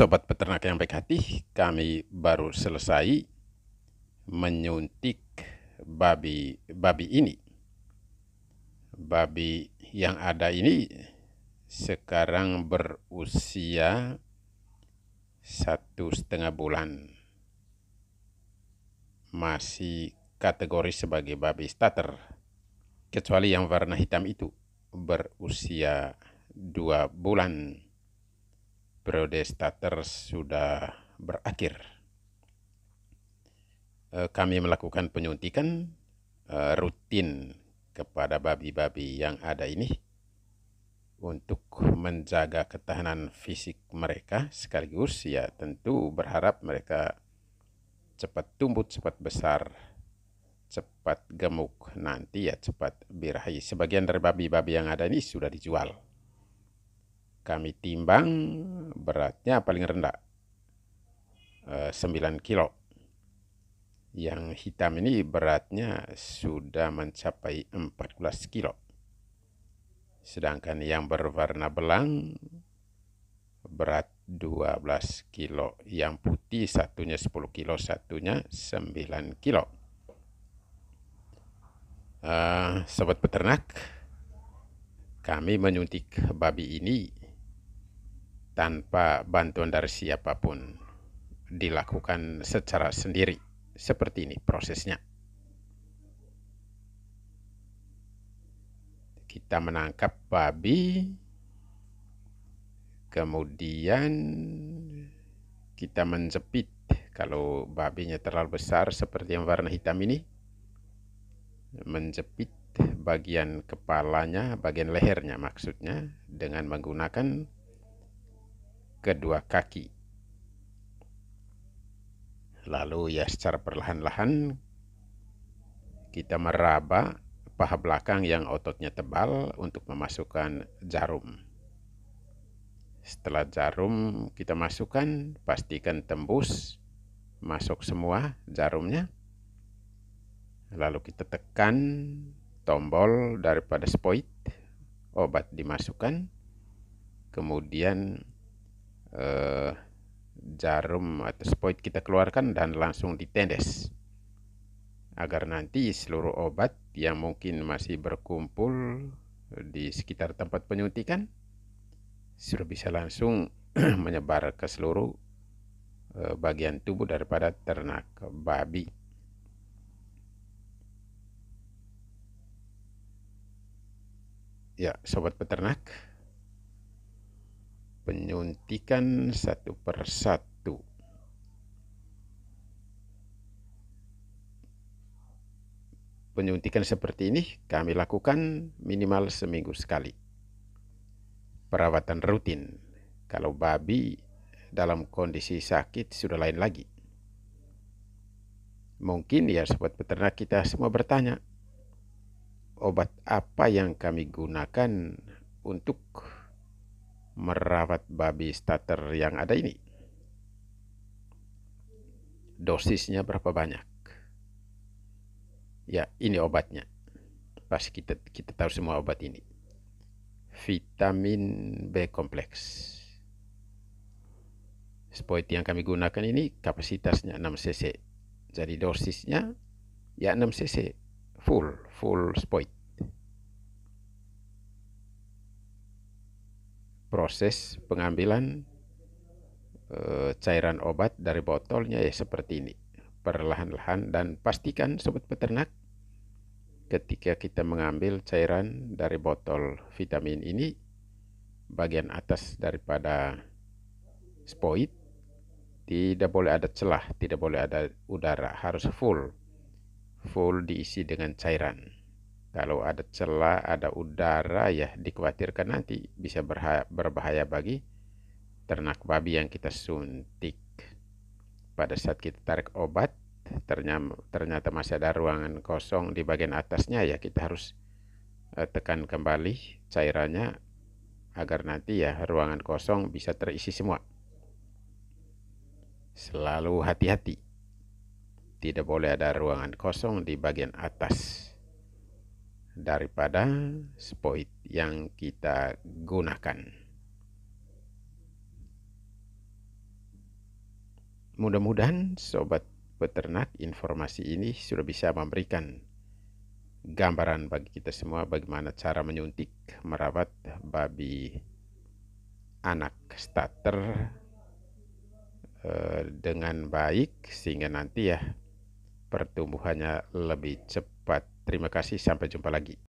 Sobat peternak yang baik hati, kami baru selesai menyuntik babi babi ini. Babi yang ada ini sekarang berusia satu setengah bulan. Masih kategori sebagai babi starter. Kecuali yang warna hitam itu berusia dua bulan periode starter sudah berakhir. Eh, kami melakukan penyuntikan eh, rutin kepada babi-babi yang ada ini untuk menjaga ketahanan fisik mereka sekaligus ya tentu berharap mereka cepat tumbuh, cepat besar, cepat gemuk nanti ya cepat birahi. Sebagian dari babi-babi yang ada ini sudah dijual kami timbang beratnya paling rendah 9 eh, kilo yang hitam ini beratnya sudah mencapai 14 kilo sedangkan yang berwarna belang berat 12 kilo yang putih satunya 10 kilo satunya 9 kilo uh, sobat peternak kami menyuntik babi ini tanpa bantuan dari siapapun dilakukan secara sendiri seperti ini prosesnya kita menangkap babi kemudian kita menjepit kalau babinya terlalu besar seperti yang warna hitam ini menjepit bagian kepalanya bagian lehernya maksudnya dengan menggunakan kedua kaki. Lalu ya secara perlahan-lahan kita meraba paha belakang yang ototnya tebal untuk memasukkan jarum. Setelah jarum kita masukkan, pastikan tembus, masuk semua jarumnya. Lalu kita tekan tombol daripada spoit, obat dimasukkan. Kemudian Eh, jarum atau spuit kita keluarkan dan langsung ditendes agar nanti seluruh obat yang mungkin masih berkumpul di sekitar tempat penyuntikan sudah bisa langsung menyebar ke seluruh uh, bagian tubuh daripada ternak babi. Ya, sobat peternak, penyuntikan satu persatu. Penyuntikan seperti ini kami lakukan minimal seminggu sekali. Perawatan rutin. Kalau babi dalam kondisi sakit sudah lain lagi. Mungkin ya sobat peternak kita semua bertanya, obat apa yang kami gunakan untuk merawat babi starter yang ada ini. Dosisnya berapa banyak? Ya, ini obatnya. Pasti kita kita tahu semua obat ini. Vitamin B kompleks. Spoit yang kami gunakan ini kapasitasnya 6 cc. Jadi dosisnya ya 6 cc full full spoit. proses pengambilan e, cairan obat dari botolnya ya seperti ini perlahan-lahan dan pastikan sobat peternak ketika kita mengambil cairan dari botol vitamin ini bagian atas daripada spoid tidak boleh ada celah tidak boleh ada udara harus full full diisi dengan cairan kalau ada celah, ada udara ya dikhawatirkan nanti bisa berbahaya bagi ternak babi yang kita suntik. Pada saat kita tarik obat, ternyata masih ada ruangan kosong di bagian atasnya ya kita harus eh, tekan kembali cairannya agar nanti ya ruangan kosong bisa terisi semua. Selalu hati-hati. Tidak boleh ada ruangan kosong di bagian atas daripada spoid yang kita gunakan. Mudah-mudahan sobat peternak informasi ini sudah bisa memberikan gambaran bagi kita semua bagaimana cara menyuntik merawat babi anak starter eh, dengan baik sehingga nanti ya pertumbuhannya lebih cepat Terima kasih, sampai jumpa lagi.